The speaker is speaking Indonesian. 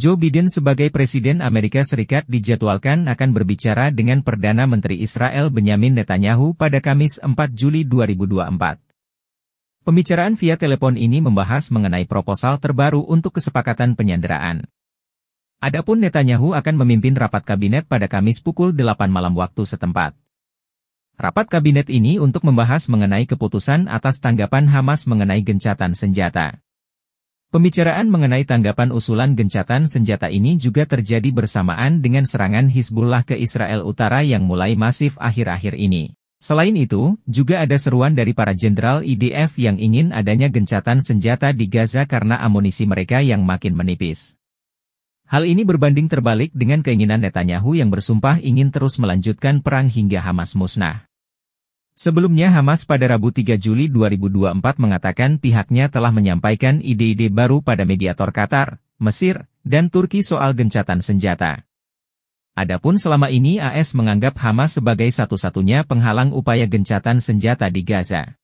Joe Biden sebagai Presiden Amerika Serikat dijadwalkan akan berbicara dengan Perdana Menteri Israel Benyamin Netanyahu pada Kamis 4 Juli 2024. Pembicaraan via telepon ini membahas mengenai proposal terbaru untuk kesepakatan penyanderaan. Adapun Netanyahu akan memimpin rapat kabinet pada Kamis pukul 8 malam waktu setempat. Rapat kabinet ini untuk membahas mengenai keputusan atas tanggapan Hamas mengenai gencatan senjata. Pembicaraan mengenai tanggapan usulan gencatan senjata ini juga terjadi bersamaan dengan serangan Hizbullah ke Israel Utara yang mulai masif akhir-akhir ini. Selain itu, juga ada seruan dari para jenderal IDF yang ingin adanya gencatan senjata di Gaza karena amunisi mereka yang makin menipis. Hal ini berbanding terbalik dengan keinginan Netanyahu yang bersumpah ingin terus melanjutkan perang hingga Hamas musnah. Sebelumnya Hamas pada Rabu 3 Juli 2024 mengatakan pihaknya telah menyampaikan ide-ide baru pada mediator Qatar, Mesir, dan Turki soal gencatan senjata. Adapun selama ini AS menganggap Hamas sebagai satu-satunya penghalang upaya gencatan senjata di Gaza.